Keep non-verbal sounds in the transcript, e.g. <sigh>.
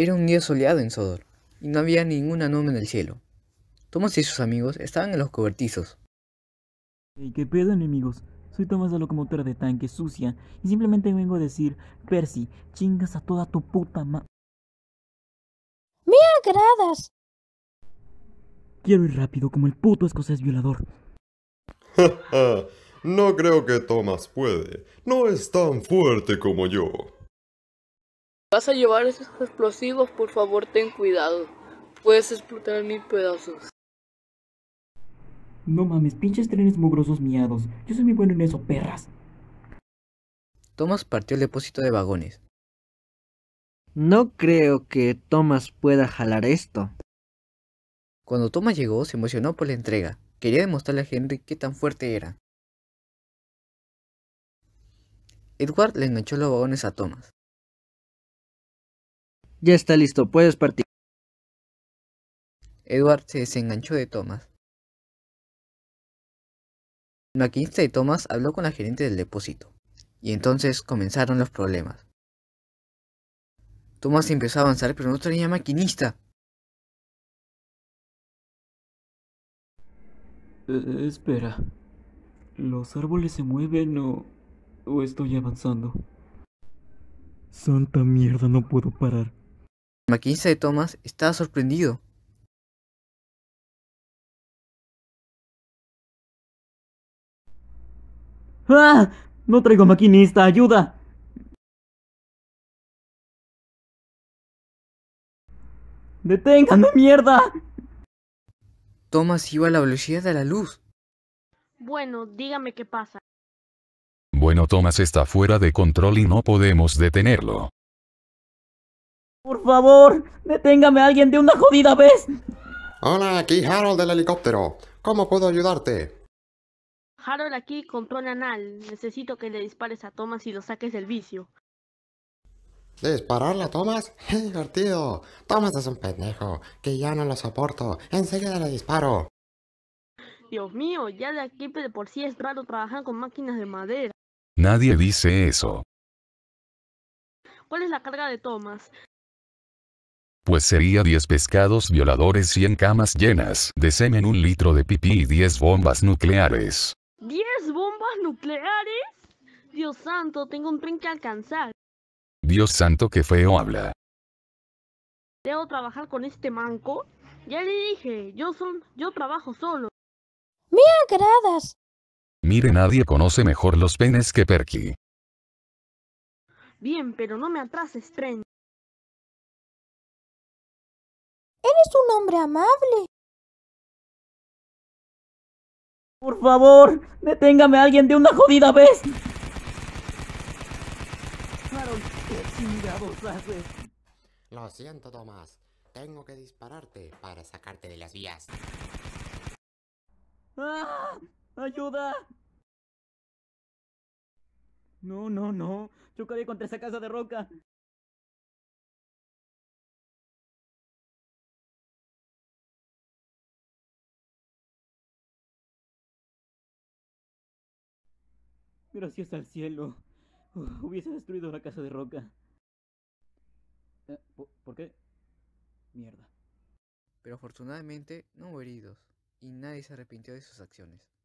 Era un día soleado en Sodor, y no había ninguna nube en el cielo. Thomas y sus amigos estaban en los cobertizos. Hey, ¿Qué pedo, enemigos? Soy Thomas la locomotora de tanque sucia, y simplemente vengo a decir, Percy, chingas a toda tu puta ma... ¡Me agradas! Quiero ir rápido como el puto escocés violador. <laughs> no creo que Thomas puede. No es tan fuerte como yo. Vas a llevar esos explosivos, por favor ten cuidado. Puedes explotar mil pedazos. No mames, pinches trenes mugrosos miados. Yo soy muy bueno en eso, perras. Thomas partió el depósito de vagones. No creo que Thomas pueda jalar esto. Cuando Thomas llegó, se emocionó por la entrega. Quería demostrarle a Henry qué tan fuerte era. Edward le enganchó los vagones a Thomas. Ya está listo, puedes partir. Edward se desenganchó de Thomas. El maquinista de Thomas habló con la gerente del depósito, y entonces comenzaron los problemas. Thomas empezó a avanzar, pero no tenía maquinista. Eh, eh, espera. ¿Los árboles se mueven o... o estoy avanzando? Santa mierda, no puedo parar. El maquinista de Thomas está sorprendido. ¡Ah! ¡No traigo maquinista! ¡Ayuda! ¡Deténganme, mierda! Thomas iba a la velocidad de la luz. Bueno, dígame qué pasa. Bueno, Thomas está fuera de control y no podemos detenerlo. Por favor, deténgame a alguien de una jodida vez. Hola, aquí Harold del helicóptero. ¿Cómo puedo ayudarte? Harold aquí control anal. Necesito que le dispares a Thomas y lo saques del vicio. ¿Dispararle a Thomas? <laughs> ¡Qué divertido! Thomas es un pendejo, que ya no lo soporto. Enseguida le disparo. Dios mío, ya de aquí de por sí es raro trabajar con máquinas de madera. Nadie dice eso. ¿Cuál es la carga de Thomas? Pues sería 10 pescados violadores 100 camas llenas de semen, un litro de pipí y 10 bombas nucleares. ¿10 bombas nucleares? Dios santo, tengo un tren que alcanzar. Dios santo, qué feo habla. ¿Debo trabajar con este manco? Ya le dije, yo, son, yo trabajo solo. ¡Me agradas! Mire, nadie conoce mejor los penes que Perky. Bien, pero no me atrases, tren. Eres un hombre amable. Por favor, deténgame a alguien de una jodida vez. ¡Aaron, ¿qué chingados haces? Lo siento, Tomás. Tengo que dispararte para sacarte de las vías. ¡Ah! ¡Ayuda! No, no, no. yo Chocaré contra esa casa de roca. Gracias al cielo. hubiese destruido la casa de roca. Eh, ¿Por qué? Mierda. Pero afortunadamente no hubo heridos, y nadie se arrepintió de sus acciones.